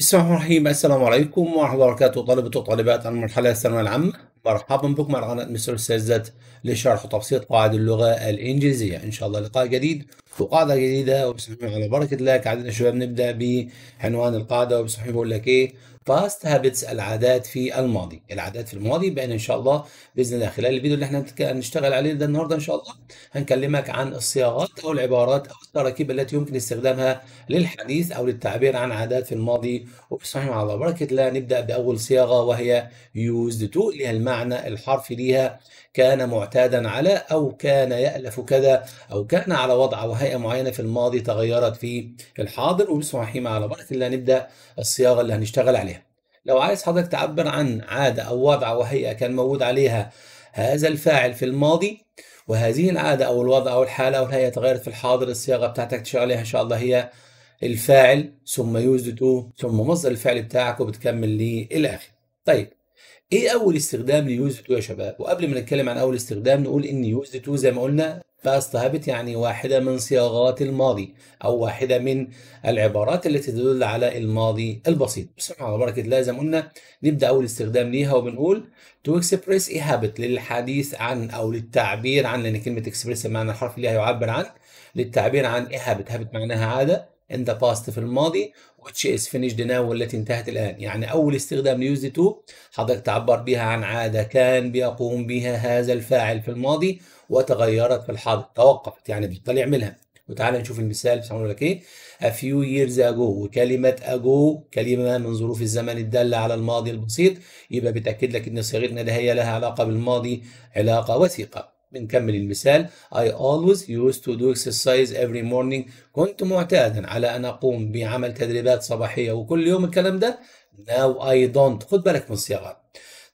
بسم الله الرحمن الرحيم السلام عليكم ورحمة الله وبركاته طلبة وطالبات المرحلة الثانوية العامة مرحبا بكم على قناة مستر سيزات لشرح وتبسيط قواعد اللغة الإنجليزية إن شاء الله لقاء جديد وقاعدة جديدة وبسم الله على بركة الله كعادة شباب نبدأ بعنوان القاعدة وبسم الله بقول لك إيه باست هابتس العادات في الماضي العادات في الماضي بان ان شاء الله باذن الله خلال الفيديو اللي احنا هنشتغل عليه ده النهارده ان شاء الله هنكلمك عن الصياغات او العبارات او التراكيب التي يمكن استخدامها للحديث او للتعبير عن عادات في الماضي وبصحيح مع الله بركه الله نبدا باول صياغه وهي يوزد تو اللي هي المعنى الحرفي ليها كان معتادا على أو كان يألف كذا أو كان على وضع أو هيئة معينة في الماضي تغيرت في الحاضر وبسم الله الرحمن على بركة الله نبدأ الصياغة اللي هنشتغل عليها لو عايز حضرتك تعبر عن عادة أو وضع أو هيئة كان موجود عليها هذا الفاعل في الماضي وهذه العادة أو الوضع أو الحالة أو الهيئة تغيرت في الحاضر الصياغة بتاعتك تشتغل عليها إن شاء الله هي الفاعل ثم يوزد ثم مصدر الفعل بتاعك وبتكمل للآخر طيب ايه اول استخدام ليوز تو يا شباب وقبل ما نتكلم عن اول استخدام نقول ان يوز تو زي ما قلنا باست هابت يعني واحده من صياغات الماضي او واحده من العبارات التي تدل على الماضي البسيط بسم الله وبركه الله زي ما قلنا نبدا اول استخدام ليها وبنقول تو اكسبريس اي هابت للحديث عن او للتعبير عن لان كلمه اكسبريس بمعنى الحرف اللي هيعبر عن للتعبير عن اي هابت هابت معناها عاده in the past في الماضي which is finished now والتي انتهت الآن يعني أول استخدام ليوز تو حضرتك تعبر بها عن عادة كان بيقوم بها هذا الفاعل في الماضي وتغيرت في الحاضر توقفت يعني بطل يعملها وتعالى نشوف المثال بيسموه لك ايه a few years ago وكلمه ago كلمه من ظروف الزمن الداله على الماضي البسيط يبقى بتاكد لك ان صيغتنا ده هي لها علاقه بالماضي علاقه وثيقه بنكمل المثال I always used to do exercise every morning كنت معتادا على أن أقوم بعمل تدريبات صباحية وكل يوم الكلام ده now I don't خد بالك من الصياغة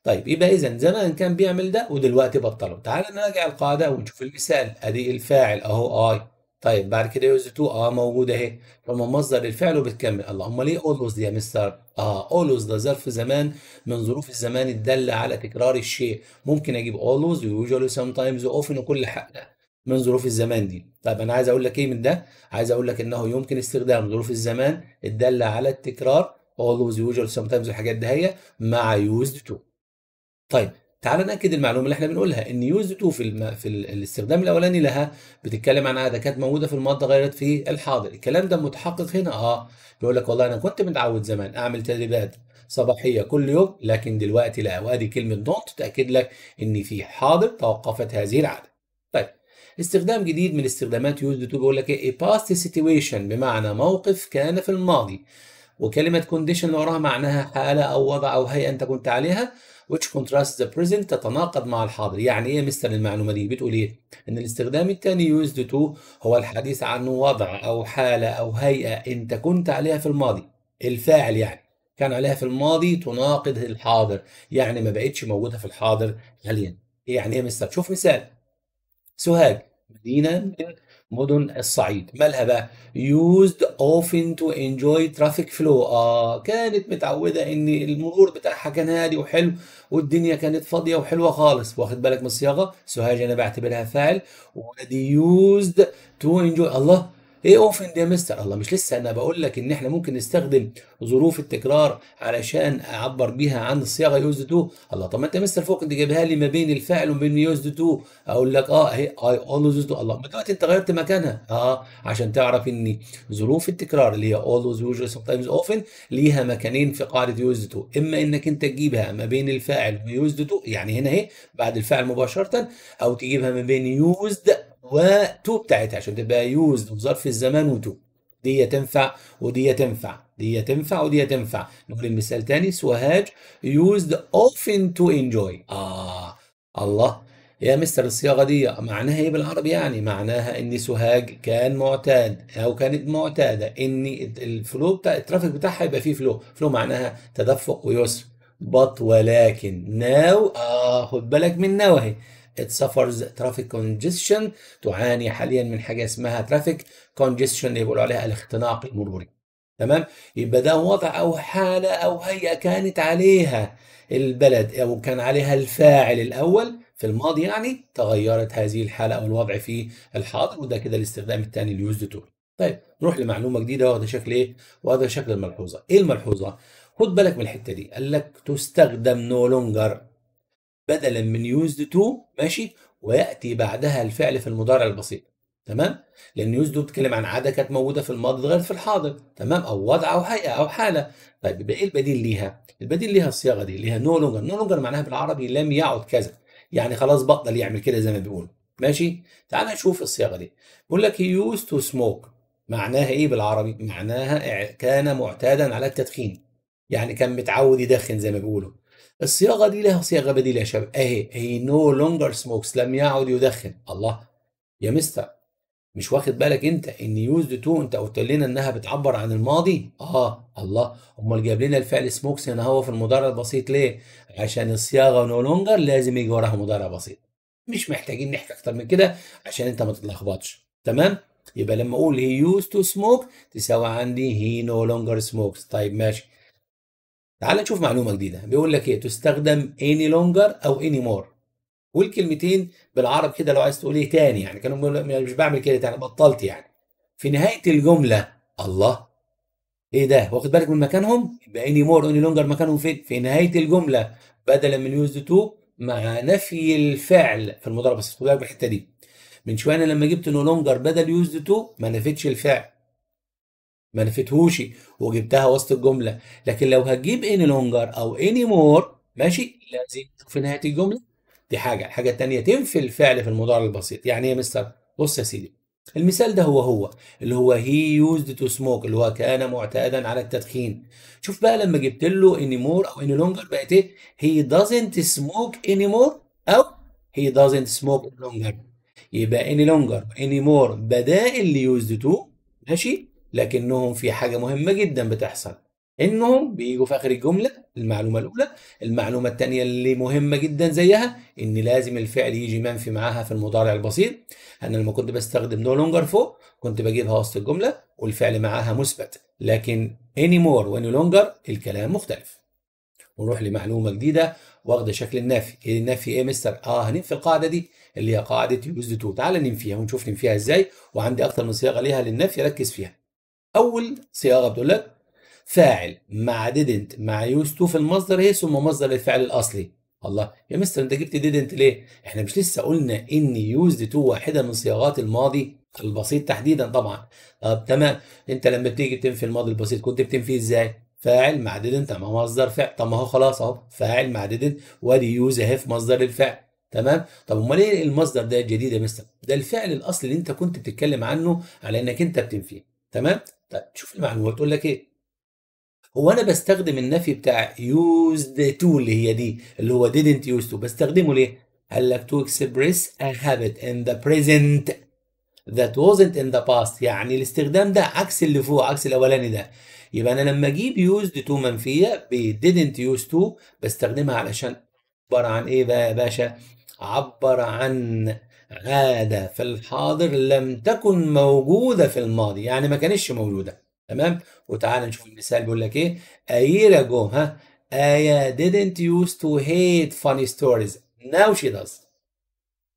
طيب يبقى إذا زمان كان بيعمل ده ودلوقتي بطله تعال نراجع القاعدة ونشوف المثال أدي الفاعل أهو I طيب بعد كده يوز تو اه موجود اهي فما مصدر الفعل وبتكمل الله امال ايه اولوز دي يا مستر اه اولوز ده ظرف زمان من ظروف الزمان الداله على تكرار الشيء ممكن اجيب اولوز يوجوالي سام تايمز اوفن وكل حاجه من ظروف الزمان دي طيب انا عايز اقول لك ايه من ده عايز اقول لك انه يمكن استخدام ظروف الزمان الداله على التكرار always usual تايمز والحاجات دهية مع يوز تو طيب تعال ناكد المعلومه اللي احنا بنقولها ان يوز تو في الم... في الاستخدام الاولاني لها بتتكلم عن عاده كانت موجوده في الماضي غيرت في الحاضر الكلام ده متحقق هنا اه بيقول لك والله انا كنت متعود زمان اعمل تدريبات صباحيه كل يوم لكن دلوقتي لا وادي كلمه دونت تاكد لك ان في حاضر توقفت هذه العاده طيب استخدام جديد من استخدامات يوز تو بيقول لك ايه باست سيتويشن بمعنى موقف كان في الماضي وكلمه كونديشن اللي وراها معناها حاله او وضع او هيئه انت كنت عليها which contrasts the present تتناقض مع الحاضر يعني ايه مستر المعلومه دي بتقول ايه ان الاستخدام الثاني used to هو الحديث عن وضع او حاله او هيئه انت كنت عليها في الماضي الفاعل يعني كان عليها في الماضي تناقض الحاضر يعني ما بقتش موجوده في الحاضر حاليا يعني ايه مستر شوف مثال سوهاج مدينه من مدن الصعيد مالها بقى used often to enjoy traffic flow اه كانت متعوده ان المرور بتاعها كان هادي وحلو والدنيا كانت فاضيه وحلوه خالص واخد بالك من الصياغه سوهاج انا بعتبرها فاعل ودي used to enjoy الله ايه اوفن دي يا مستر الله مش لسه انا بقول لك ان احنا ممكن نستخدم ظروف التكرار علشان اعبر بيها عن الصياغه يوز تو الله طب ما انت يا مستر فوق انت جايبها لي ما بين الفعل وما بين يوز تو اقول لك اه اهي اي اولويز يوز تو الله دلوقتي انت غيرت مكانها اه عشان تعرف ان ظروف التكرار اللي هي اولويز يوجوالي سم تايمز اوفن ليها مكانين في قاعده يوز تو اما انك انت تجيبها ما بين الفاعل ويوز تو يعني هنا اهي بعد الفعل مباشره او تجيبها ما بين يوزد وتو بتاعتها عشان تبقى يوزد وظرف الزمان وتو دي تنفع ودي تنفع دي تنفع ودي تنفع نقول المثال تاني سوهاج يوزد اوفن تو انجوي آه الله يا مستر الصياغة دي معناها ايه بالعربي يعني معناها ان سوهاج كان معتاد او كانت معتادة ان الفلو بتاع الترافيك بتاعها يبقى فيه فلو فلو معناها تدفق ويسر بط ولكن ناو اه خد بالك من ناو اهي it suffers traffic congestion تعاني حاليا من حاجه اسمها traffic congestion اللي بيقولوا عليها الاختناق المروري تمام يبقى ده وضع او حاله او هيئه كانت عليها البلد او كان عليها الفاعل الاول في الماضي يعني تغيرت هذه الحاله او الوضع في الحاضر وده كده الاستخدام الثاني اليوزد تو طيب نروح لمعلومه جديده واخده شكل ايه؟ واخده شكل الملحوظه ايه الملحوظه؟ خد بالك من الحته دي قال لك تستخدم نو لونجر بدلا من يوزد تو ماشي وياتي بعدها الفعل في المضارع البسيط تمام لان يوزد بتتكلم عن عاده كانت موجوده في الماضي غير في الحاضر تمام او وضع او هيئه او حاله طيب يبقى ايه البديل ليها البديل ليها الصياغه دي ليها نو لونجر نو لونجر معناها بالعربي لم يعد كذا يعني خلاص بطل يعمل كده زي ما بيقولوا ماشي تعال نشوف الصياغه دي بيقول لك يوز تو سموك معناها ايه بالعربي معناها كان معتادا على التدخين يعني كان متعود يدخن زي ما بيقولوا الصياغه دي لها صياغه بديله يا شباب اهي هي نو لونجر سموكس لم يعد يدخن الله يا مستر مش واخد بالك انت ان يوزد تو انت قلت لنا انها بتعبر عن الماضي اه الله امال جايب لنا الفعل سموكس هنا هو في المضارع البسيط ليه عشان الصياغه نو لونجر لازم يجي وراها مضارع بسيط مش محتاجين نحكي اكتر من كده عشان انت ما تتلخبطش تمام يبقى لما اقول هي يوز تو سموك تساوي عندي هي نو لونجر سموكس طيب ماشي تعال نشوف معلومه جديده بيقول لك ايه تستخدم اني لونجر او اني مور والكلمتين بالعرب كده لو عايز تقول ايه تاني يعني كانوا مش بعمل كده تاني بطلت يعني في نهايه الجمله الله ايه ده واخد بالك من مكانهم يبقى اني مور اني لونجر مكانهم فين في نهايه الجمله بدلا من يوز تو مع نفي الفعل في المضارع بس خد بالك من الحته دي من شويه انا لما جبت نو لونجر بدل يوز تو ما نفتش الفعل ما نفتهوش وجبتها وسط الجملة لكن لو هتجيب اني لونجر أو اني مور ماشي لازم تشوف نهاية الجملة دي حاجة الحاجة الثانيه تنفي الفعل في المضارع البسيط يعني إيه يا مستر بص يا سيدي المثال ده هو هو اللي هو هي يوزد تو سموك اللي هو كان معتادا على التدخين شوف بقى لما جبت له اني مور او اني لونجر بقت ايه هي دازنت سموك اني مور او هي دازنت سموك لونجر يبقى اني لونجر اني مور بدائل ليوزد تو ماشي لكنهم في حاجه مهمه جدا بتحصل انهم بيجوا في اخر الجمله المعلومه الاولى المعلومه الثانيه اللي مهمه جدا زيها ان لازم الفعل يجي منفي معاها في المضارع البسيط انا لما كنت بستخدم نو لونجر فوق كنت بجيبها وسط الجمله والفعل معاها مثبت لكن اني مور واني لونجر الكلام مختلف ونروح لمعلومه جديده واخده شكل النفي ايه النفي ايه مستر اه هننفي القاعده دي اللي هي قاعده يوزد تو تعال ننفيها ونشوف ننفيها ازاي وعندي اكتر من صياغه ليها للنفي ركز فيها اول صياغه بتقول لك فاعل مع didn't مع used to في المصدر هي إيه؟ ثم مصدر الفعل الاصلي الله يا مستر انت جبت didn't ليه احنا مش لسه قلنا ان used to واحده من صياغات الماضي البسيط تحديدا طبعا طب تمام انت لما بتيجي بتنفي الماضي البسيط كنت بتنفيه ازاي فاعل مع didn't مع مصدر فعل طب ما هو خلاص اهو فاعل مع didn't وادي يوز اهي في مصدر الفعل تمام طب امال ايه المصدر ده الجديد يا مستر ده الفعل الاصلي اللي انت كنت بتتكلم عنه على انك انت بتنفيه تمام تشوف طيب، المعلومه تقول لك ايه هو انا بستخدم النفي بتاع يوزد تو اللي هي دي اللي هو didn't use to بستخدمه ليه قال لك to express a habit in the present that wasn't in the past يعني الاستخدام ده عكس اللي فوق عكس الاولاني ده يبقى انا لما اجيب يوزد تو منفيه ب didn't use to بستخدمها علشان عبارة عن ايه بقى يا باشا عبر عن عادة في الحاضر لم تكن موجودة في الماضي يعني ما كانتش موجودة تمام وتعال نشوف المثال بيقول لك ايه a year ago ها Aya didn't used to hate funny stories now she does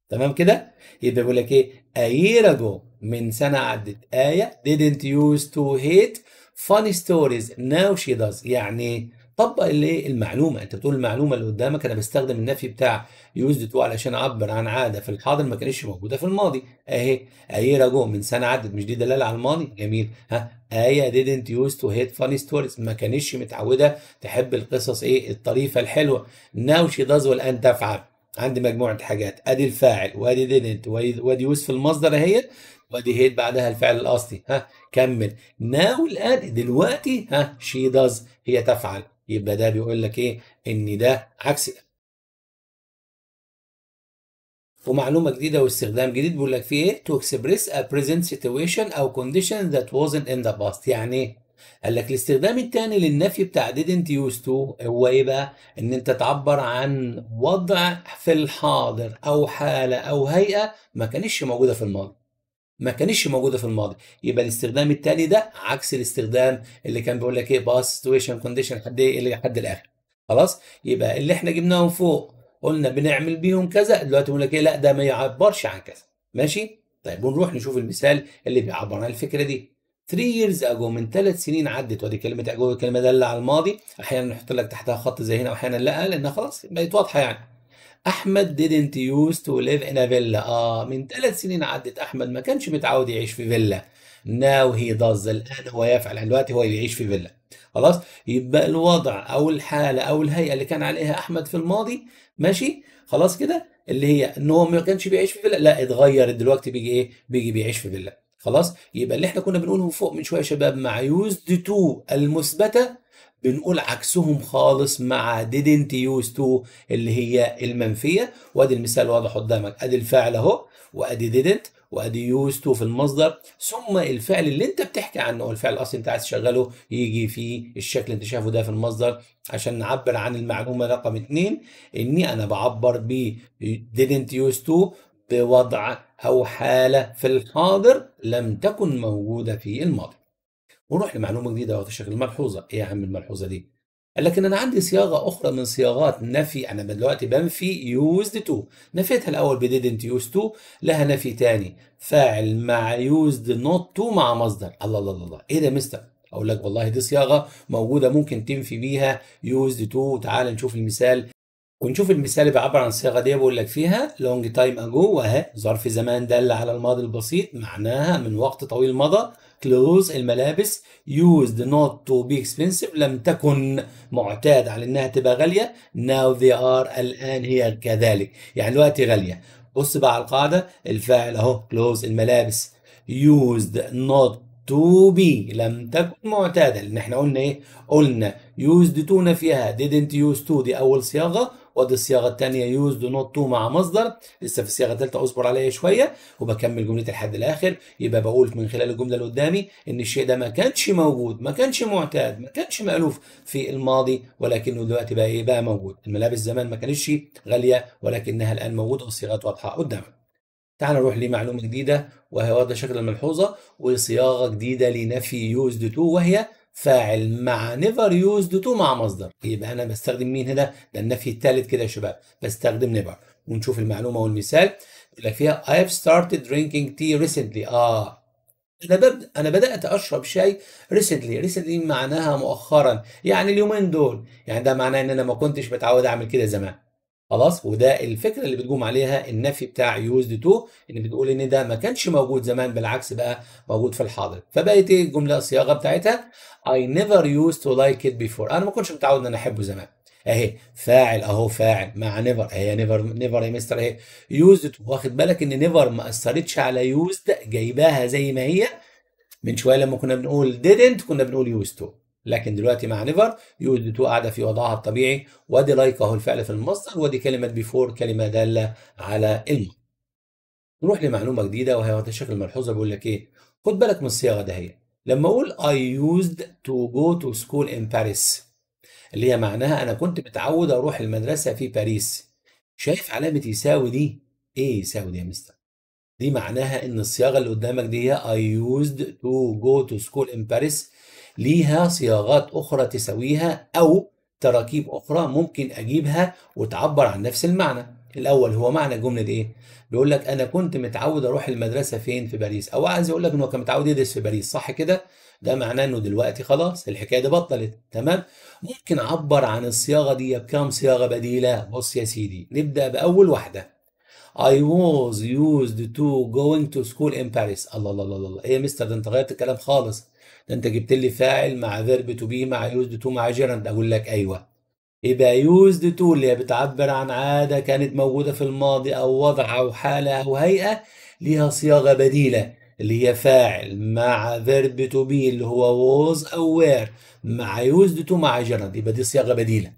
تمام كده يبقى بيقول لك ايه a year ago من سنة عدت آية didn't used to hate funny stories now she does يعني ايه طبق الايه المعلومه انت بتقول المعلومه اللي قدامك انا بستخدم النفي بتاع يوزد تو علشان اعبر عن عاده في الحاضر ما كانتش موجوده في الماضي اهي اهي رجوع من سنه عدت مش دي دلاله على الماضي جميل ها ايه didn't used to hate funny stories ما كانتش متعوده تحب القصص ايه الطريفه الحلوه now she does والان تفعل عندي مجموعه حاجات ادي الفاعل وادي didn't وادي يوز في المصدر اهي وادي هيت بعدها الفعل الاصلي ها كمل ناو الان دلوقتي ها شي داز هي تفعل يبقى ده بيقول لك ايه ان ده عكس ده ومعلومه جديده واستخدام جديد بيقول لك فيه ايه تو اكسبريس ا بريزنت سيتويشن او كونديشن ذات وزن ان ذا باست يعني ايه قال لك الاستخدام الثاني للنفي بتاع didn't used to هو ايه بقى؟ ان انت تعبر عن وضع في الحاضر او حاله او هيئه ما كانتش موجوده في الماضي. ما كانتش موجوده في الماضي يبقى الاستخدام الثاني ده عكس الاستخدام اللي كان بيقول لك ايه باس سيتويشن كونديشن لحد ايه لحد الاخر خلاص يبقى اللي احنا جبناهم فوق قلنا بنعمل بيهم كذا دلوقتي بيقول لك ايه لا ده ما يعبرش عن كذا ماشي طيب ونروح نشوف المثال اللي بيعبر عن الفكره دي 3 years ago من ثلاث سنين عدت ودي كلمه ago كلمة داله على الماضي احيانا نحط لك تحتها خط زي هنا واحيانا لا لانها خلاص بقت واضحه يعني أحمد didn't used to live in a villa آه من ثلاث سنين عدت أحمد ما كانش متعود يعيش في فيلا now he does الآن هو يفعل يعني دلوقتي هو بيعيش في فيلا خلاص يبقى الوضع أو الحالة أو الهيئة اللي كان عليها أحمد في الماضي ماشي خلاص كده اللي هي إن هو ما كانش بيعيش في فيلا لا اتغير دلوقتي بيجي إيه بيجي بيعيش في فيلا خلاص يبقى اللي احنا كنا بنقوله فوق من شويه يا شباب مع يوزد تو المثبته بنقول عكسهم خالص مع didn't use to اللي هي المنفيه وادي المثال واضح قدامك ادي الفعل اهو وادي didn't وادي يوز تو في المصدر ثم الفعل اللي انت بتحكي عنه هو الفعل الاصلي انت عايز تشغله يجي في الشكل اللي انت شايفه ده في المصدر عشان نعبر عن المعلومه رقم اثنين اني انا بعبر ب didn't use to بوضع او حاله في الحاضر لم تكن موجوده في الماضي ونروح لمعلومه جديده الشكل الملحوظه ايه اهم الملحوظه دي لكن انا عندي صياغه اخرى من صياغات نفي انا دلوقتي بنفي يوزد تو نفيتها الاول بديدنت يوز تو لها نفي تاني فاعل مع يوزد نوت تو مع مصدر الله الله الله ايه ده مستر اقول لك والله دي صياغه موجوده ممكن تنفي بيها يوزد تو تعال نشوف المثال ونشوف المثال بعبر بيعبر عن الصياغه دي بقول لك فيها لونج تايم اجو وها ظرف زمان دل على الماضي البسيط معناها من وقت طويل مضى كلوز الملابس used not to be expensive لم تكن معتاد على انها تبقى غاليه now they are الان هي كذلك يعني دلوقتي غاليه بص بقى على القاعده الفاعل اهو كلوز الملابس used not to be لم تكن معتاده لان احنا قلنا ايه قلنا used تو فيها didn't used تو دي اول صياغه وادي الصياغه الثانيه يوز دو نوت تو مع مصدر لسه في الصياغه الثالثه اصبر عليا شويه وبكمل جملتي لحد الاخر يبقى بقول من خلال الجمله اللي قدامي ان الشيء ده ما كانش موجود ما كانش معتاد ما كانش مالوف في الماضي ولكنه دلوقتي بقى ايه بقى موجود الملابس زمان ما كانتش غاليه ولكنها الان موجوده والصياغات واضحه قدامك تعال نروح لمعلومه جديده وهي واخده شكل الملحوظه وصياغه جديده لنفي يوزد تو وهي فاعل مع نيفر يوزد تو مع مصدر يبقى انا بستخدم مين هنا ده النفي الثالث كده يا شباب بستخدم نيفر ونشوف المعلومه والمثال يقول لك فيها have started drinking tea recently اه انا ببدا انا بدات اشرب شاي ريسنتلي ريسنتلي معناها مؤخرا يعني اليومين دول يعني ده معناه ان انا ما كنتش متعود اعمل كده زمان خلاص وده الفكره اللي بتقوم عليها النفي بتاع يوزد تو ان بتقول ان ده ما كانش موجود زمان بالعكس بقى موجود في الحاضر فبقت ايه الجمله الصياغه بتاعتها I never used to like it before انا ما كنتش متعود ان انا احبه زمان اهي فاعل اهو فاعل مع نيفر اهي نيفر نيفر يا مستر اهي يوزد واخد بالك ان نيفر ما اثرتش على يوزد جايباها زي ما هي من شويه لما كنا بنقول didn't كنا بنقول used to لكن دلوقتي مع نيفر يو تو قاعده في وضعها الطبيعي وادي لايك اهو الفعل في المصدر وادي كلمه بيفور كلمه داله على الم نروح لمعلومه جديده وهي الشكل الملحوظه بيقول لك ايه؟ خد بالك من الصياغه ده هي لما اقول اي يوزد تو جو تو سكول ان باريس اللي هي معناها انا كنت متعود اروح المدرسه في باريس شايف علامه يساوي دي ايه يساوي دي يا مستر؟ دي معناها ان الصياغه اللي قدامك دي I used to go to school in Paris ليها صياغات اخرى تساويها او تراكيب اخرى ممكن اجيبها وتعبر عن نفس المعنى الاول هو معنى الجمله دي ايه بيقول لك انا كنت متعود اروح المدرسه فين في باريس او عايز يقول لك انه كان متعود يدرس في باريس صح كده ده معناه انه دلوقتي خلاص الحكايه دي بطلت تمام ممكن اعبر عن الصياغه دي بكام صياغه بديله بص يا سيدي نبدا باول واحده I was used to going to school in Paris الله الله الله الله ايه يا مستر ده انت غيرت الكلام خالص ده انت جبت لي فاعل مع فيرب تو بي مع used to مع جيرند اقول لك ايوه يبقى used to اللي هي بتعبر عن عادة كانت موجودة في الماضي أو وضع أو حالة أو هيئة ليها صياغة بديلة اللي هي فاعل مع verb to be اللي هو was أو were مع used to مع gerund يبقى دي صياغة بديلة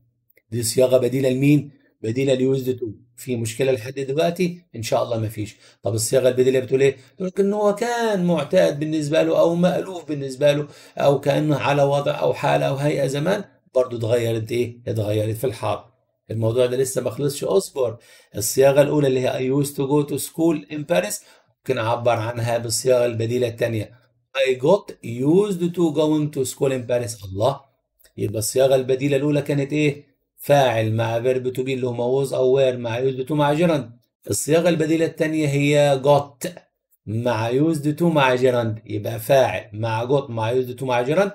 دي صياغة بديلة لمين؟ بديله لوجد تو في مشكله لحد دلوقتي ان شاء الله ما فيش طب الصياغه البديله بتقول ايه بتقول ان هو كان معتاد بالنسبه له او مالوف بالنسبه له او كانه على وضع او حاله او هيئه زمان برضه اتغيرت ايه اتغيرت في الحاضر الموضوع ده لسه ما خلصش اصبر الصياغه الاولى اللي هي I used to go to school in Paris ممكن اعبر عنها بالصياغه البديله الثانيه I got used to going to school in Paris الله يبقى الصياغه البديله الاولى كانت ايه فاعل مع فيرب تو بي اللي هما ووز او وير مع يوزد تو مع جيراند الصياغه البديله الثانيه هي جوت مع يوزد تو مع جيراند يبقى فاعل مع جوت مع يوزد تو مع جيراند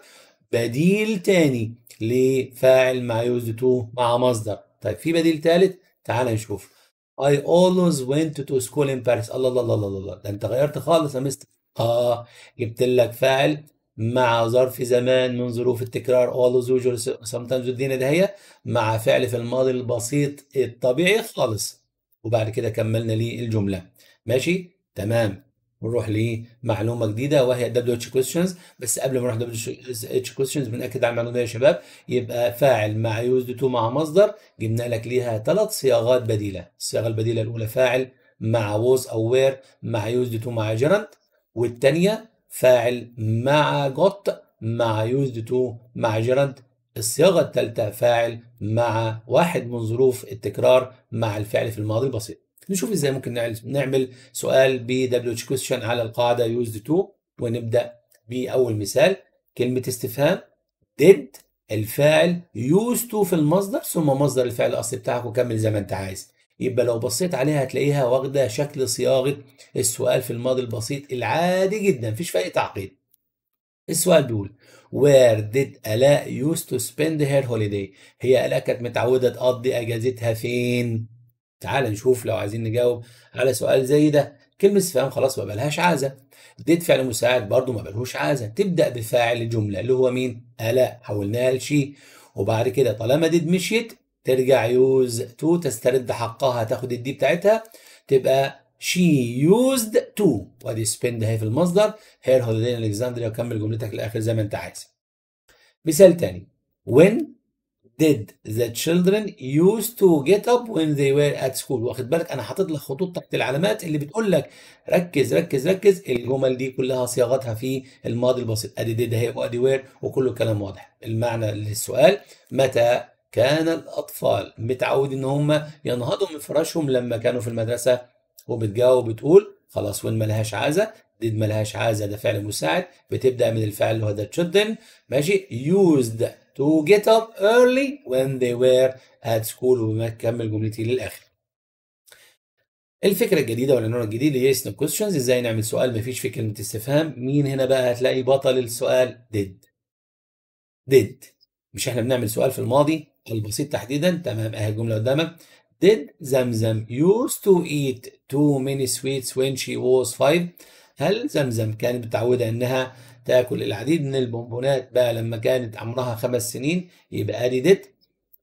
بديل ثاني لفاعل مع يوزد تو مع مصدر طيب في بديل ثالث تعال نشوف I always went to school in Paris الله الله الله الله, الله. ده انت غيرت خالص يا مستر اه جبت لك فاعل مع ظرف زمان من ظروف التكرار always usual sometimes ده هي مع فعل في الماضي البسيط الطبيعي خالص وبعد كده كملنا ليه الجملة ماشي تمام ونروح لمعلومة جديدة وهي دبليو اتش كويستشنز بس قبل ما نروح دبليو اتش كويستشنز بنأكد على المعلومة يا شباب يبقى فاعل مع يوزد تو مع مصدر جبنا لك ليها ثلاث صياغات بديلة الصياغة البديلة الأولى فاعل مع was أو وير مع يوزد تو مع جيرنت والثانية فاعل مع جوت مع يوزد تو مع جيرانت الصياغة الثالثة فاعل مع واحد من ظروف التكرار مع الفعل في الماضي البسيط نشوف ازاي ممكن نعمل سؤال بي دبليو اتش question على القاعدة used to ونبدأ بأول مثال كلمة استفهام did الفاعل used to في المصدر ثم مصدر الفعل الأصلي بتاعك وكمل زي ما أنت عايز يبقى لو بصيت عليها هتلاقيها واخده شكل صياغه السؤال في الماضي البسيط العادي جدا مفيش فيه اي تعقيد السؤال بيقول Where did Ala used to spend her holiday؟ هي آلاء كانت متعودة تقضي أجازتها فين؟ تعال نشوف لو عايزين نجاوب على سؤال زي ده كلمة استفهام خلاص ما بلهاش عازة ديت فعل مساعد برضو ما بلهوش عازة تبدأ بفاعل الجملة اللي هو مين؟ آلاء حولناها لشي وبعد كده طالما ديد مشيت ترجع يوز تو تسترد حقها تاخد الدي بتاعتها تبقى she used to وادي spend هي في المصدر هير هوليداي الكسندريا وكمل جملتك للاخر زي ما انت عايز مثال تاني when did the children used to get up when they were at school واخد بالك انا حاطط لك خطوط تحت العلامات اللي بتقول لك ركز ركز ركز الجمل دي كلها صياغتها في الماضي البسيط ادي ديد اهي وادي وير وكله كلام واضح المعنى للسؤال متى كان الأطفال متعود إن هم ينهضوا من فراشهم لما كانوا في المدرسة وبتجاوب وبتقول خلاص وين ملهاش عازة ديد ملهاش عازة ده فعل مساعد بتبدأ من الفعل اللي هو ده children ماشي يوزد to get up early when they were at school وبكمل جملتي للآخر الفكره الجديده ولا النوع الجديد اللي يسن كويشنز ازاي نعمل سؤال مفيش فيه كلمه استفهام مين هنا بقى هتلاقي بطل السؤال ديد ديد مش احنا بنعمل سؤال في الماضي البسيط تحديدا تمام اهي الجمله قدامك Did زمزم used to eat too many sweets when she was five هل زمزم كانت متعودة إنها تاكل العديد من البونبونات بقى لما كانت عمرها خمس سنين يبقى أدي ديت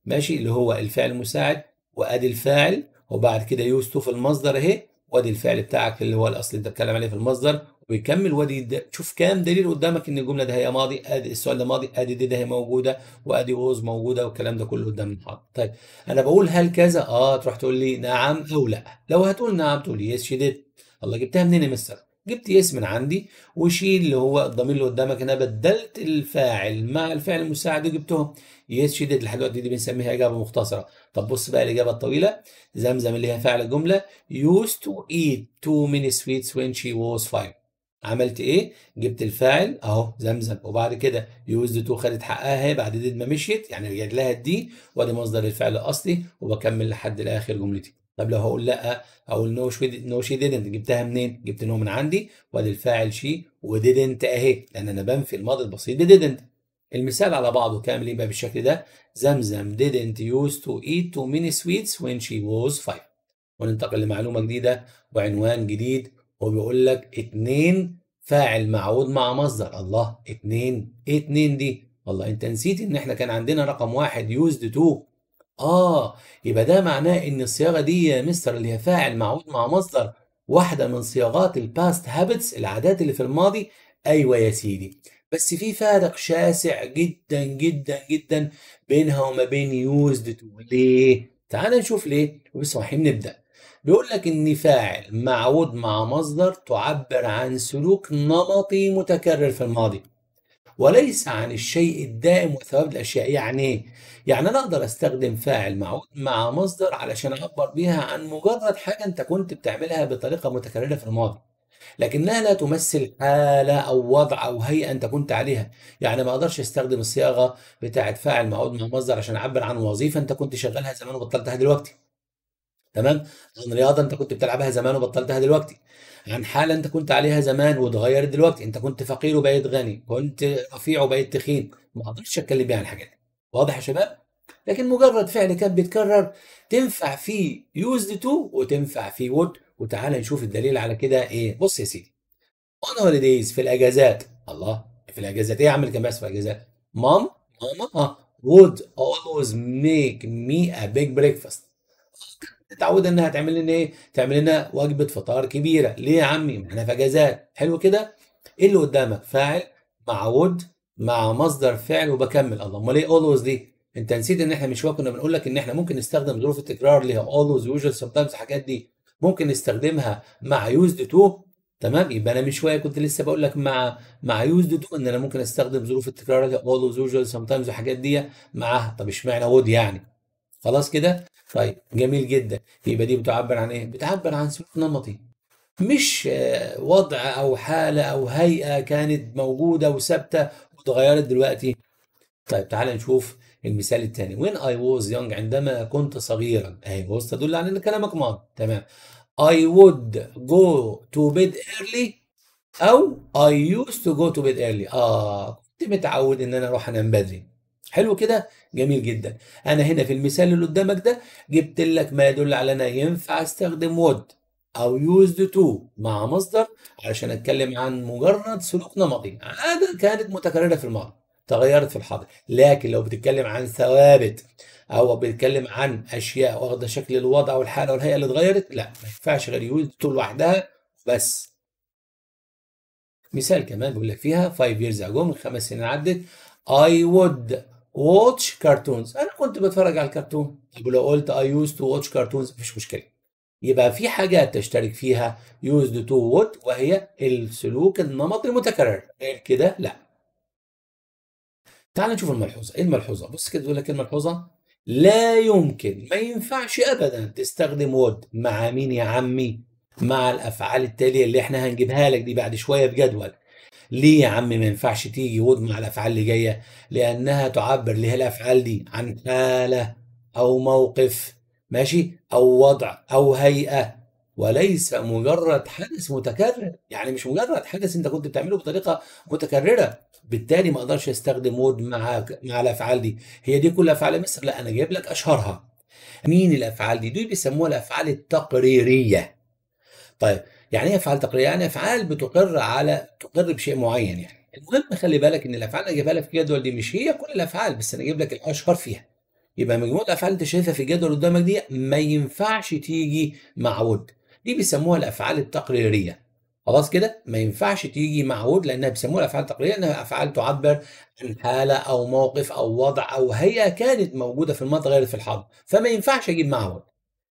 ماشي اللي هو الفعل المساعد وأدي الفاعل وبعد كده used في المصدر أهي وأدي الفعل بتاعك اللي هو الأصل اللي أنت بتتكلم عليه في المصدر ويكمل وادي ده. شوف كام دليل قدامك ان الجمله ده هي ماضي ادي السؤال ده ماضي ادي دي ده هي موجوده وادي ووز موجوده والكلام ده كله قدام الحاضر طيب انا بقول هل كذا اه تروح تقول لي نعم او لا لو هتقول نعم تقول يس شي ديد الله جبتها منين يا مستر جبت يس من عندي وشيل اللي هو الضمير اللي قدامك انا بدلت الفاعل مع الفعل المساعد وجبتهم يس شي ديد لحد دي بنسميها اجابه مختصره طب بص بقى الاجابه الطويله زمزم اللي هي فعل الجمله يوست تو ايت تو mini سويتس وين شي ووز فايف عملت ايه؟ جبت الفاعل اهو زمزم وبعد كده يوز تو خدت حقها بعد ديد ما مشيت يعني رجعت لها الدي وادي مصدر الفعل الاصلي وبكمل لحد لاخر جملتي. طب لو هقول لا اقول نو شي نو شي ديدنت جبتها منين؟ جبت نو من عندي وادي الفاعل شي وديدنت اهي لان انا بنفي الماضي البسيط بديدنت. المثال على بعضه كامل يبقى بالشكل ده زمزم didn't used to eat too many sweets when she was five. وننتقل لمعلومه جديده وعنوان جديد هو بيقول لك اتنين فاعل معهود مع مصدر الله اتنين ايه اتنين دي والله انت نسيت ان احنا كان عندنا رقم واحد يوزد تو اه يبقى ده معناه ان الصياغه دي يا مستر اللي هي فاعل معهود مع مصدر واحده من صياغات الباست هابتس العادات اللي في الماضي ايوه يا سيدي بس في فارق شاسع جدا جدا جدا بينها وما بين يوزد تو ليه تعال نشوف ليه وبس رايحين نبدا بيقول لك ان فاعل معود مع مصدر تعبر عن سلوك نمطي متكرر في الماضي وليس عن الشيء الدائم وثواب الاشياء يعني ايه يعني انا اقدر استخدم فاعل معود مع مصدر علشان اعبر بيها عن مجرد حاجه انت كنت بتعملها بطريقه متكرره في الماضي لكنها لا تمثل حالة أو وضع أو هيئة أنت كنت عليها يعني ما أقدرش أستخدم الصياغة بتاعة فاعل معود مع مصدر عشان أعبر عن وظيفة أنت كنت شغالها زمان وبطلتها دلوقتي تمام عن رياضه انت كنت بتلعبها زمان وبطلتها دلوقتي عن حاله انت كنت عليها زمان واتغيرت دلوقتي انت كنت فقير وبقيت غني كنت رفيع وبقيت تخين ما اقدرش اتكلم بيها عن الحاجات دي واضح يا شباب لكن مجرد فعل كان بيتكرر تنفع فيه يوزد تو وتنفع فيه وود وتعالى نشوف الدليل على كده ايه بص يا سيدي اون هوليديز في الاجازات الله في الاجازات ايه يا عم اللي كان بيحصل في الاجازات مام ماما وود اولويز ميك مي ا بيج بريكفاست متعوده انها تعمل لنا ايه؟ تعمل لنا وجبه فطار كبيره، ليه يا عمي؟ ما احنا في اجازات، حلو كده؟ ايه اللي قدامك؟ فاعل مع ود مع مصدر فعل وبكمل، الله امال ايه اولويز دي؟ انت نسيت ان احنا من شويه كنا بنقول لك ان احنا ممكن نستخدم ظروف التكرار اللي ليها always سم تايمز الحاجات دي ممكن نستخدمها مع يوزد تو تمام يبقى انا من شويه كنت لسه بقول لك مع مع يوزد تو ان انا ممكن استخدم ظروف التكرار اللي هي اولوز يوجوال سم تايمز والحاجات دي معاها طب اشمعنى وود يعني خلاص كده طيب جميل جدا يبقى دي بتعبر عن ايه بتعبر عن سلوك نمطي مش آه، وضع او حاله او هيئه كانت موجوده وثابته وتغيرت دلوقتي طيب تعال نشوف المثال الثاني when I was young عندما كنت صغيرا I was تدل على ان كلامك ماضي تمام I would go to bed early او I used to go to bed early اه كنت متعود ان انا اروح انام بدري حلو كده جميل جدا انا هنا في المثال اللي قدامك ده جبت لك ما يدل على انا ينفع استخدم وود او يوزد تو مع مصدر علشان اتكلم عن مجرد سلوك نمطي عاده كانت متكرره في الماضي تغيرت في الحاضر لكن لو بتتكلم عن ثوابت او بتتكلم عن اشياء واخده شكل الوضع والحاله والهيئه اللي اتغيرت لا ما ينفعش غير يوزد تو لوحدها بس مثال كمان بيقول لك فيها 5 years ago من خمس سنين عدت I would واتش كارتونز انا كنت بتفرج على الكرتون طب لو قلت اي يوز تو واتش كارتونز مفيش مشكله يبقى في حاجات تشترك فيها يوزد تو وات وهي السلوك النمطي المتكرر غير كده لا تعال نشوف الملحوظه ايه الملحوظه بص كده بيقول لك إيه الملحوظه لا يمكن ما ينفعش ابدا تستخدم وود مع مين يا عمي مع الافعال التاليه اللي احنا هنجيبها لك دي بعد شويه بجدول ليه يا عم ما ينفعش تيجي واضمن على الافعال اللي جايه لانها تعبر ليها الافعال دي عن حاله او موقف ماشي او وضع او هيئه وليس مجرد حدث متكرر يعني مش مجرد حدث انت كنت بتعمله بطريقه متكرره بالتالي ما اقدرش استخدم وود مع مع الافعال دي هي دي كل افعال مصر لا انا جايب لك اشهرها مين الافعال دي دول بيسموها الافعال التقريريه طيب يعني ايه افعال تقريريه؟ يعني افعال بتقر على تقر بشيء معين يعني المهم خلي بالك ان الافعال اللي جايبها لك في الجدول دي مش هي كل الافعال بس انا اجيب لك الاشهر فيها يبقى مجموعه الافعال انت شايفها في الجدول قدامك دي ما ينفعش تيجي مع ود دي بيسموها الافعال التقريريه خلاص كده ما ينفعش تيجي مع ود لانها بيسموها الافعال التقريريه انها افعال تعبر عن حاله او موقف او وضع او هيئه كانت موجوده في الماضي غير في الحاضر فما ينفعش اجيب مع ود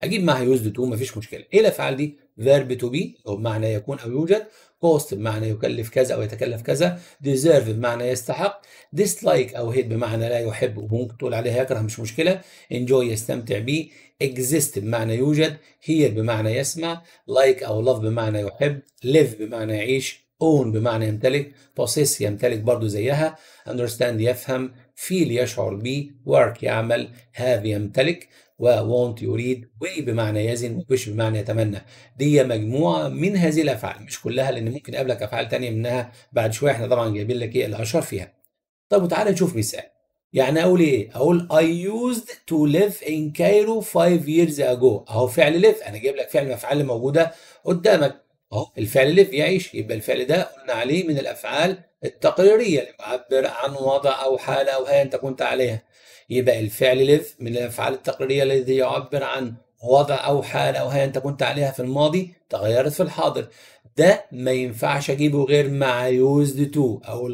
اجيب معها يوزد تو مفيش مشكله ايه الافعال دي فيرب تو بي او بمعنى يكون او يوجد كوست بمعنى يكلف كذا او يتكلف كذا ديزيرف بمعنى يستحق ديسلايك او هيت بمعنى لا يحب وممكن تقول عليها يكره مش مشكله انجوي يستمتع به اكزيست بمعنى يوجد هير بمعنى يسمع لايك like او لاف بمعنى يحب ليف بمعنى يعيش اون بمعنى يمتلك بوسيس يمتلك برضو زيها اندرستاند يفهم فيل يشعر بي ورك يعمل هاف يمتلك وونت يريد وي بمعنى يزن وwish بمعنى يتمنى دي مجموعه من هذه الافعال مش كلها لان ممكن قبلك افعال تانية منها بعد شويه احنا طبعا جايبين لك ايه الاشهر فيها طب وتعالى نشوف مثال يعني اقول ايه اقول I used to live in Cairo five years ago اهو فعل live انا جايب لك فعل من الافعال اللي موجوده قدامك اهو الفعل live يعيش يبقى الفعل ده قلنا عليه من الافعال التقريريه اللي بيعبر عن وضع او حاله او هي انت كنت عليها يبقى الفعل live من الافعال التقريريه الذي يعبر عن وضع او حال او هي انت كنت عليها في الماضي تغيرت في الحاضر ده ما ينفعش اجيبه غير مع يوزد تو او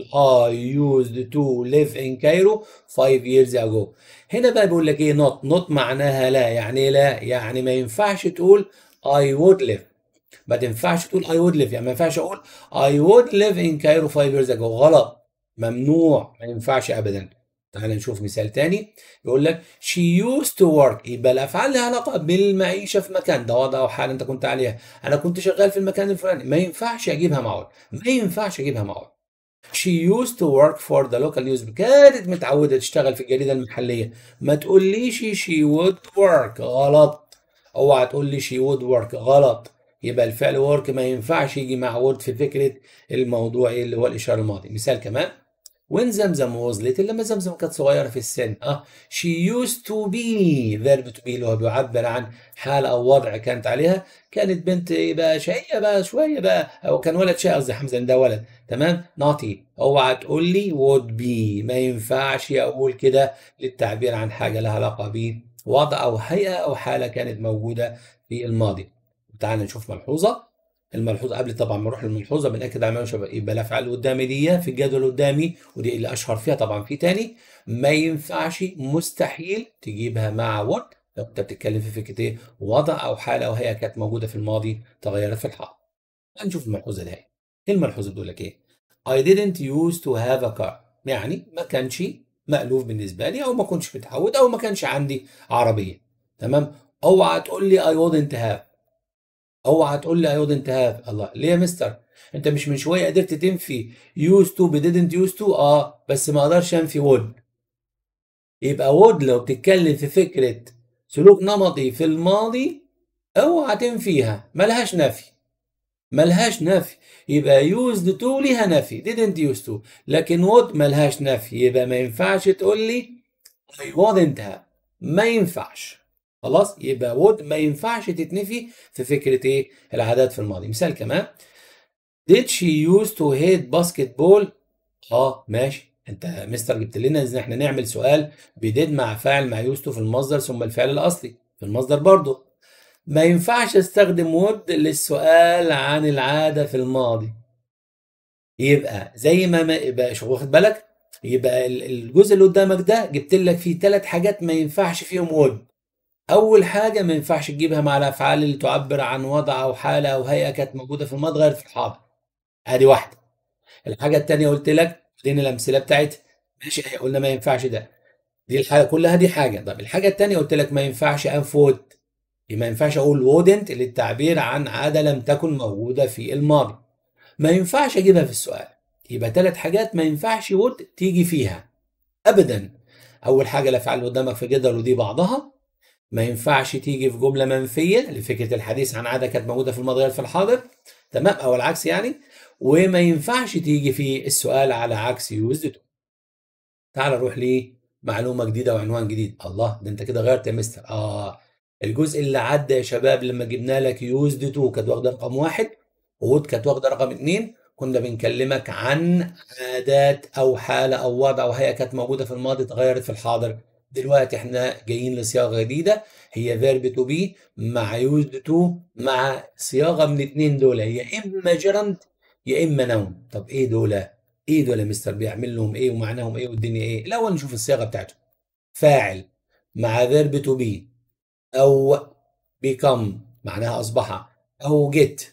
ال يوزد تو ليف ان كايرو 5 years ago هنا بقى بيقول لك ايه نوت نوت معناها لا يعني إيه لا يعني ما ينفعش تقول اي وود ليف ما تنفعش تقول اي وود ليف يعني ما ينفعش اقول اي وود ليف ان كايرو 5 years ago غلط ممنوع ما ينفعش ابدا تعال نشوف مثال تاني يقول لك she used to work يبقى الافعال لها علاقه بالمعيشه في مكان ده وضع او حال انت كنت عليها انا كنت شغال في المكان الفلاني ما ينفعش اجيبها معه ما ينفعش اجيبها معه She used to work for the local news كانت متعودة تشتغل في الجريدة المحلية ما تقوليش she would work غلط اوعى تقول لي she would work غلط يبقى الفعل work ما ينفعش يجي مع word في فكرة الموضوع اللي هو الإشارة الماضي مثال كمان وين زمزم was little لما زمزم كانت صغيره في السن اه she used to be verb to be اللي هو بيعبر عن حاله او وضع كانت عليها كانت بنت بقى شقيه بقى شويه بقى او كان ولد شقي قصدي حمزه ده ولد تمام ناطي اوعى تقول لي would be ما ينفعش اقول كده للتعبير عن حاجه لها علاقه بوضع او هيئه او حاله كانت موجوده في الماضي تعال نشوف ملحوظه الملحوظه قبل طبعا ما نروح للملحوظه بناكد على ايه يبقى الافعال قدامي دي في الجدول قدامي ودي اللي اشهر فيها طبعا في تاني ما ينفعش مستحيل تجيبها مع وات لو انت بتتكلم في فكره ايه وضع او حاله او هي كانت موجوده في الماضي تغيرت في الحاضر هنشوف الملحوظه دي ايه الملحوظه بتقول لك ايه I didn't used to have a car يعني ما كانش مألوف بالنسبه لي او ما كنتش متعود او ما كانش عندي عربيه تمام اوعى تقول لي I wouldn't have اوعى تقول لي اي didn't have الله ليه يا مستر انت مش من شويه قدرت تنفي يوز تو بديدنت يوز تو اه بس ما اقدرش انفي وود يبقى وود لو بتتكلم في فكره سلوك نمطي في الماضي اوعى تنفيها ملهاش نفي ملهاش نفي يبقى يوز تو ليها نفي didn't يوز تو لكن وود ملهاش نفي يبقى ما ينفعش تقول لي I wasn't have ما ينفعش خلاص يبقى وود ما ينفعش تتنفي في فكره ايه العادات في الماضي مثال كمان did she used to hate basketball اه ماشي انت مستر جبت لنا ان احنا نعمل سؤال بديد مع فاعل مع يوستو في المصدر ثم الفعل الاصلي في المصدر برضه ما ينفعش استخدم وود للسؤال عن العاده في الماضي يبقى زي ما, ما يبقى واخد بالك يبقى الجزء اللي قدامك ده جبت لك فيه ثلاث حاجات ما ينفعش فيهم وود اول حاجه ما ينفعش تجيبها مع الافعال اللي تعبر عن وضع او حاله او هيئه كانت موجوده في الماضي غير في الحاضر ادي واحده الحاجه الثانيه قلت لك ادينا الامثله بتاعت ماشي قلنا ما ينفعش ده دي الحاله كلها دي حاجه طب الحاجه الثانيه قلت لك ما ينفعش انفوت ما ينفعش اقول وودنت للتعبير عن عاده لم تكن موجوده في الماضي ما ينفعش اجيبها في السؤال يبقى ثلاث حاجات ما ينفعش وود تيجي فيها ابدا اول حاجه الافعال اللي قدامك في جدل ودي بعضها ما ينفعش تيجي في جمله منفيه لفكره الحديث عن عاده كانت موجوده في الماضي في الحاضر تمام او العكس يعني وما ينفعش تيجي في السؤال على عكس يوزد تو تعال نروح لمعلومه جديده وعنوان جديد الله ده انت كده غيرت يا مستر اه الجزء اللي عدى يا شباب لما جبنا لك يوزد تو كانت واخده رقم واحد وود كانت واخده رقم اثنين كنا بنكلمك عن عادات او حاله او وضع او هيئه كانت موجوده في الماضي اتغيرت في الحاضر دلوقتي احنا جايين لصياغه جديده هي فيرب تو بي مع يوزد تو مع صياغه من اتنين دول يا اما جيرند يا اما نون طب ايه دول؟ ايه دول يا مستر بيعمل لهم ايه ومعناهم ايه والدنيا ايه؟ الاول نشوف الصياغه بتاعته فاعل مع فيرب تو بي او بيكم معناها اصبح او جيت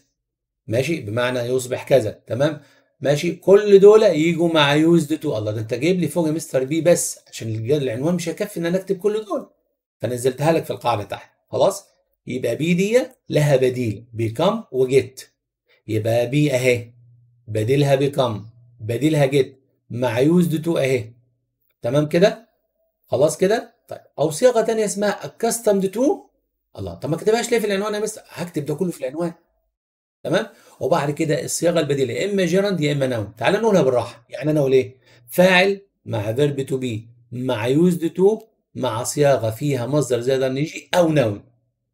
ماشي بمعنى يصبح كذا تمام ماشي كل دول يجوا مع يوزد تو الله ده انت جايب لي فوق مستر بي بس عشان العنوان مش هيكفي ان انا اكتب كل دول فنزلتها لك في القاعده تحت خلاص يبقى بي دي لها بديل بيكم وجيت يبقى بي اهي بديلها بيكم بديلها جيت مع يوزد تو اهي تمام كده خلاص كده طيب او صيغه ثانيه اسمها كاستم تو الله طب ما اكتبهاش ليه في العنوان يا مستر هكتب ده كله في العنوان تمام وبعد كده الصياغه البديله يا اما جيرند يا اما ناون تعال نقولها بالراحه يعني انا اقول ايه فاعل مع فيرب تو بي مع يوزد تو مع صياغه فيها مصدر زائد ان جي او ناون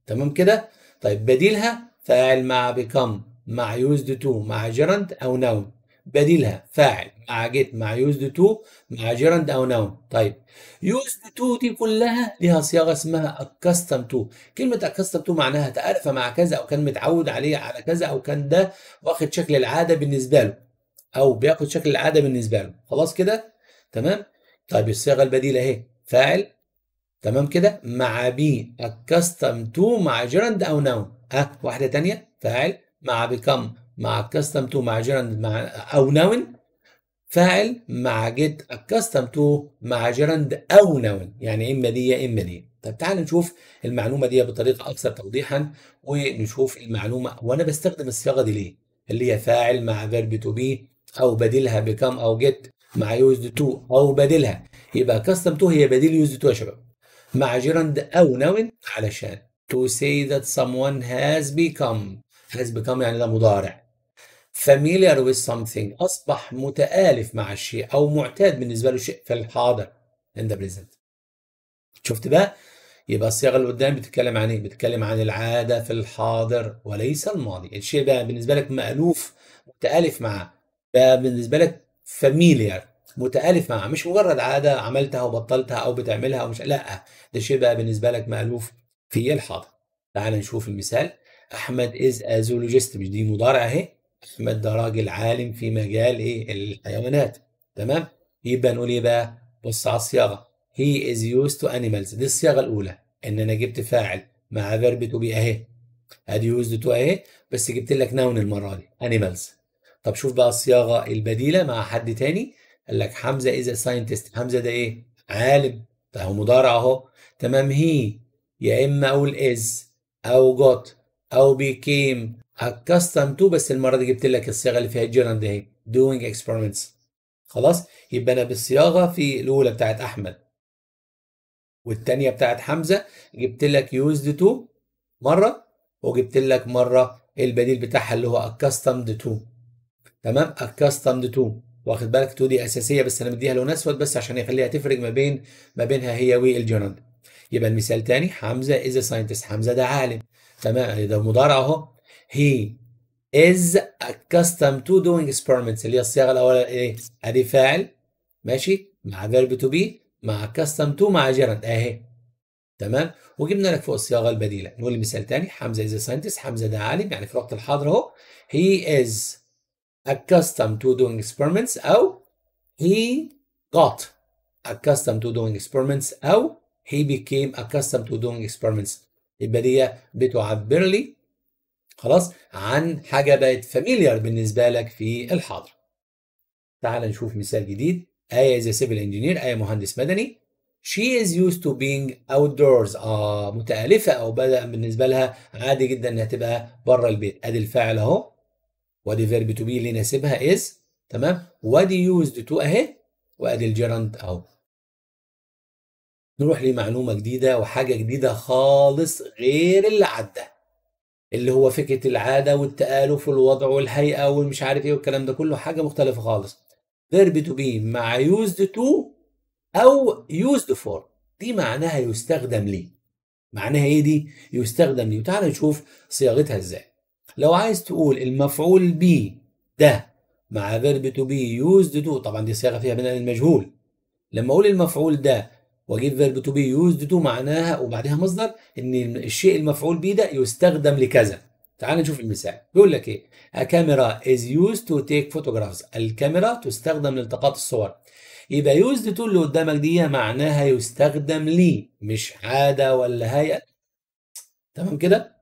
تمام كده طيب بديلها فاعل مع بيكم مع يوزد تو مع جيرند او ناون بديلها فاعل مع جيت مع يوزد تو مع جيراند او ناون طيب يوزد تو دي كلها ليها صياغه اسمها اكستم تو كلمه اكستم تو معناها تالف مع كذا او كان متعود عليه على كذا او كان ده واخد شكل العاده بالنسبه له او بياخد شكل العاده بالنسبه له خلاص كده تمام طيب الصياغه البديله اهي فاعل تمام كده مع بي اكستم تو مع جيراند او ناون أه، ها واحده تانية فاعل مع بيكم مع custom to مع gerund مع أو noun فاعل مع get custom to مع gerund أو noun يعني إما دي يا إما دي طب تعال نشوف المعلومة دي بطريقة أكثر توضيحا ونشوف المعلومة وأنا بستخدم الصياغة دي ليه اللي هي فاعل مع verb to be أو بديلها become أو get مع used to أو بديلها يبقى custom to هي بديل used to يا شباب مع gerund أو noun علشان to say that someone has become has become يعني ده مضارع familiar with something أصبح متآلف مع الشيء أو معتاد بالنسبة له شيء في الحاضر in the present شفت بقى يبقى الصيغة اللي قدام بتتكلم عن ايه؟ بتتكلم عن العادة في الحاضر وليس الماضي، الشيء بقى بالنسبة لك مألوف متآلف معاه، بقى بالنسبة لك familiar متآلف معاه، مش مجرد عادة عملتها وبطلتها أو بتعملها أو مش لأ، ده شيء بقى بالنسبة لك مألوف في الحاضر. تعال نشوف المثال، أحمد از a zoologist مش دي مضارع أهي، احمد ده راجل عالم في مجال ايه الحيوانات تمام يبقى نقول ايه بقى بص على الصياغه هي از يوز تو انيمالز دي الصياغه الاولى ان انا جبت فاعل مع فيرب تو بي اهي ادي يوز تو اهي بس جبت لك نون المره دي انيمالز طب شوف بقى الصياغه البديله مع حد تاني قال لك حمزه از ساينتست حمزه ده ايه عالم ده هو مضارع اهو تمام هي يا اما اقول از او جوت او بيكيم accustomed to بس المره دي جبت لك الصياغه اللي فيها gerund اهي doing experiments خلاص يبقى انا بالصياغه في الاولى بتاعت احمد والثانيه بتاعت حمزه جبت لك يوزد تو مره وجبت لك مره البديل بتاعها اللي هو accustomed to تمام accustomed to واخد بالك تو دي اساسيه بس انا مديها لون اسود بس عشان يخليها تفرق ما بين ما بينها هي والجنرال يبقى المثال تاني حمزه از ساينتست حمزه ده عالم تمام ده مضارع اهو he is accustomed to doing experiments اللي هي الصياغه الاولى ايه؟ ادي فاعل ماشي مع verb to be مع accustomed to مع gerund اهي تمام وجبنا لك فوق الصياغه البديله نقول مثال تاني حمزه از ساينتست حمزه ده عالم يعني في الوقت الحاضر اهو he is accustomed to doing experiments او he got accustomed to doing experiments او he became accustomed to doing experiments يبقى دي بتعبر لي خلاص عن حاجة بقت فاميليار بالنسبة لك في الحاضر تعال نشوف مثال جديد آية is a civil engineer آية مهندس مدني she is used to being outdoors آه متألفة أو بدأ بالنسبة لها عادي جدا إنها تبقى بره البيت أدي الفاعل أهو وأدي فيرب to be اللي يناسبها is تمام وأدي used to أهي وأدي الجيرانت أهو نروح لمعلومة جديدة وحاجة جديدة خالص غير اللي عدى اللي هو فكره العاده والتآلف والوضع والهيئه والمش عارف ايه والكلام ده كله حاجه مختلفه خالص فيرب تو بي مع يوزد تو او يوزد فور دي معناها يستخدم ليه معناها ايه دي يستخدم ليه وتعالى نشوف صياغتها ازاي لو عايز تقول المفعول بي ده مع فيرب تو بي يوزد تو طبعا دي صياغه فيها بناء المجهول لما اقول المفعول ده وجيب فيرب تو بي يوزد تو معناها وبعدها مصدر ان الشيء المفعول به ده يستخدم لكذا تعال نشوف المثال بيقول لك ايه A camera is used to take photographs الكاميرا تستخدم لالتقاط الصور يبقى يوزد تو اللي قدامك دي معناها يستخدم لي مش عاده ولا هيئه تمام كده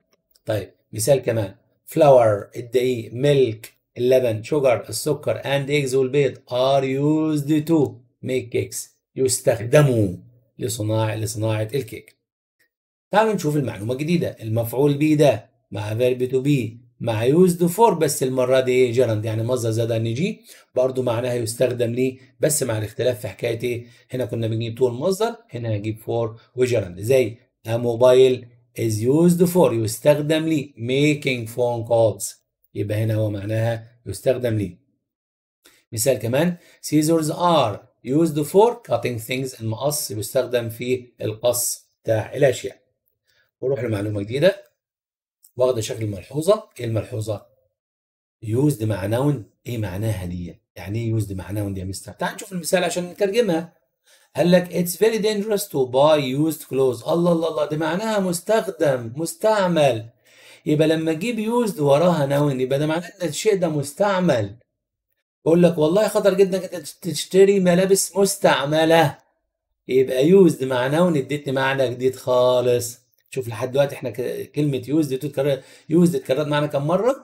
طيب مثال كمان flour الدقيق milk اللبن sugar السكر and eggs والبيض are used to make cakes يستخدموا لصناع لصناعة الكيك تعالوا نشوف المعلومة الجديدة المفعول به ده مع فيرب تو بي مع يوزد فور بس المرة دي ايه جرند يعني مصدر زاد ان جي برضه معناها يستخدم ليه بس مع الاختلاف في حكاية ايه هنا كنا بنجيب طول مصدر هنا هنجيب فور وجرند زي a mobile is used for يستخدم ليه making phone calls يبقى هنا هو معناها يستخدم ليه مثال كمان scissors are used for cutting things المقص بيستخدم في القص بتاع الاشياء وروح لمعلومه جديده واخده شكل ملحوظه ايه الملحوظه used مع noun ايه معناها دي يعني ايه used مع noun دي يا مستر تعال نشوف المثال عشان نترجمها قال لك it's very dangerous to buy used clothes الله الله الله دي معناها مستخدم مستعمل يبقى لما تجيب used وراها noun يبقى ده معناه ان الشيء ده مستعمل بقول لك والله خطر جدا انك تشتري ملابس مستعمله يبقى يوزد معناه اديتني معنى جديد خالص شوف لحد دلوقتي احنا كلمه يوزد تتكرر يوزد اتكررت معانا كم مره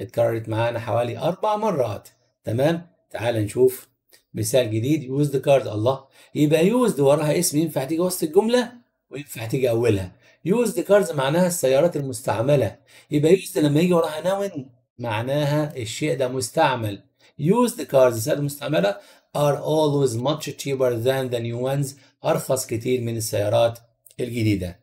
اتكررت معانا حوالي اربع مرات تمام تعال نشوف مثال جديد يوزد كارد الله يبقى يوزد وراها اسم ينفع تيجي وسط الجمله وينفع تيجي اولها يوزد كارز معناها السيارات المستعمله يبقى يوزد لما يجي وراها ناون معناها الشيء ده مستعمل used cars المستعملة are always much cheaper than the new ones أرخص كتير من السيارات الجديدة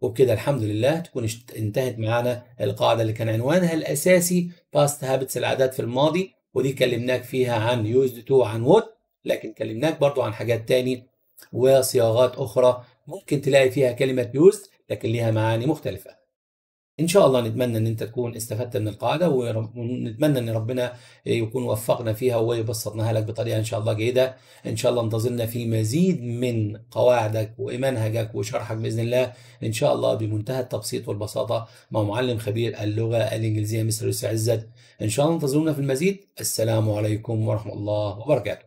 وبكده الحمد لله تكون انتهت معانا القاعدة اللي كان عنوانها الأساسي past habits العادات في الماضي ودي كلمناك فيها عن used to عن what لكن كلمناك برضو عن حاجات تاني وصياغات أخرى ممكن تلاقي فيها كلمة used لكن ليها معاني مختلفة ان شاء الله نتمنى ان انت تكون استفدت من القاعده ونتمنى ان ربنا يكون وفقنا فيها ويبسطناها لك بطريقه ان شاء الله جيده ان شاء الله انتظرنا في مزيد من قواعدك ومنهجك وشرحك باذن الله ان شاء الله بمنتهى التبسيط والبساطه مع معلم خبير اللغه الانجليزيه مستر يوسف عزت ان شاء الله انتظرونا في المزيد السلام عليكم ورحمه الله وبركاته